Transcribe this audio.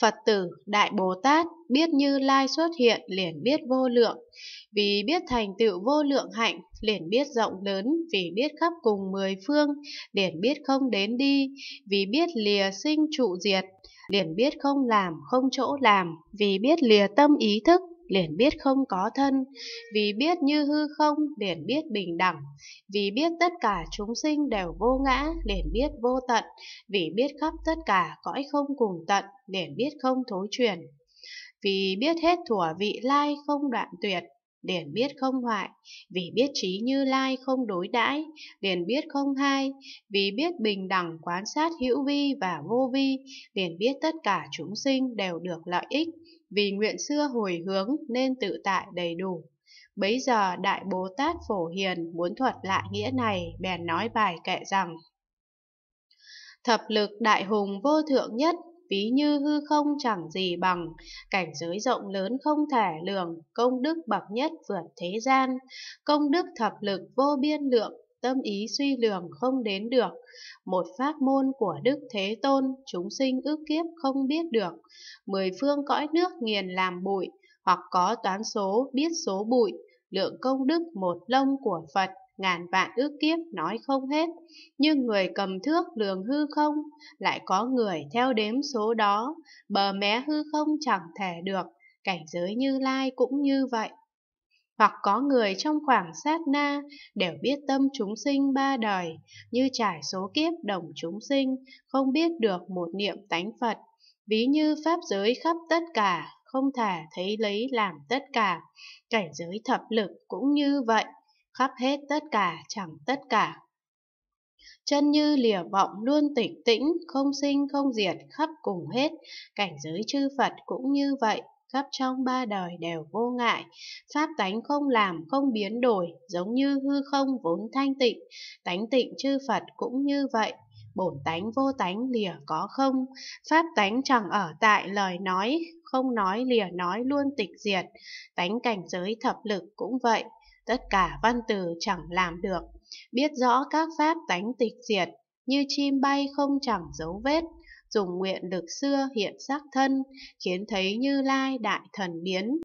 Phật tử Đại Bồ Tát biết Như Lai xuất hiện liền biết vô lượng, vì biết thành tựu vô lượng hạnh, liền biết rộng lớn, vì biết khắp cùng mười phương, liền biết không đến đi, vì biết lìa sinh trụ diệt, liền biết không làm không chỗ làm, vì biết lìa tâm ý thức, liền biết không có thân, vì biết như hư không, liền biết bình đẳng, vì biết tất cả chúng sinh đều vô ngã, liền biết vô tận, vì biết khắp tất cả cõi không cùng tận, liền biết không thối chuyển, Vì biết hết thủa vị lai không đoạn tuyệt, liền biết không hoại, vì biết trí như lai không đối đãi, liền biết không hai, vì biết bình đẳng quán sát hữu vi và vô vi, liền biết tất cả chúng sinh đều được lợi ích, vì nguyện xưa hồi hướng nên tự tại đầy đủ. Bấy giờ Đại Bồ Tát Phổ Hiền muốn thuật lại nghĩa này, bèn nói bài kệ rằng Thập lực đại hùng vô thượng nhất, ví như hư không chẳng gì bằng, cảnh giới rộng lớn không thể lường, công đức bậc nhất vượt thế gian, công đức thập lực vô biên lượng, tâm ý suy lường không đến được. Một pháp môn của Đức Thế Tôn, chúng sinh ước kiếp không biết được. Mười phương cõi nước nghiền làm bụi, hoặc có toán số biết số bụi, lượng công đức một lông của Phật ngàn vạn ước kiếp nói không hết, nhưng người cầm thước lường hư không, lại có người theo đếm số đó, bờ mé hư không chẳng thể được, cảnh giới như lai cũng như vậy. Hoặc có người trong khoảng sát na đều biết tâm chúng sinh ba đời, như trải số kiếp đồng chúng sinh, không biết được một niệm tánh Phật, ví như pháp giới khắp tất cả, không thể thấy lấy làm tất cả, cảnh giới thập lực cũng như vậy khắp hết tất cả chẳng tất cả. Chân như lìa vọng luôn tịch tĩnh, không sinh không diệt khắp cùng hết, cảnh giới chư Phật cũng như vậy, khắp trong ba đời đều vô ngại, pháp tánh không làm không biến đổi, giống như hư không vốn thanh tịnh, tánh tịnh chư Phật cũng như vậy, bổn tánh vô tánh lìa có không, pháp tánh chẳng ở tại lời nói, không nói lìa nói luôn tịch diệt, tánh cảnh giới thập lực cũng vậy, tất cả văn từ chẳng làm được, biết rõ các pháp tánh tịch diệt, như chim bay không chẳng dấu vết, dùng nguyện được xưa hiện xác thân, khiến thấy Như Lai đại thần biến.